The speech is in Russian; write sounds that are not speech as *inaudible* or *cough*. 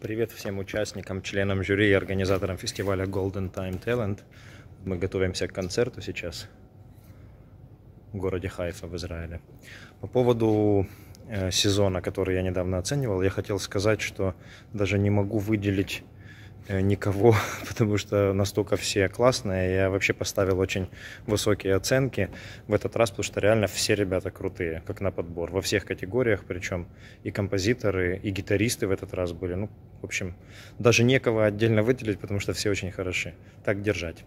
Привет всем участникам, членам жюри и организаторам фестиваля Golden Time Talent. Мы готовимся к концерту сейчас в городе Хайфа в Израиле. По поводу э, сезона, который я недавно оценивал, я хотел сказать, что даже не могу выделить Э, никого, *laughs* потому что настолько все классные. Я вообще поставил очень высокие оценки в этот раз, потому что реально все ребята крутые, как на подбор, во всех категориях, причем и композиторы, и гитаристы в этот раз были. Ну, в общем, даже некого отдельно выделить, потому что все очень хороши. Так держать.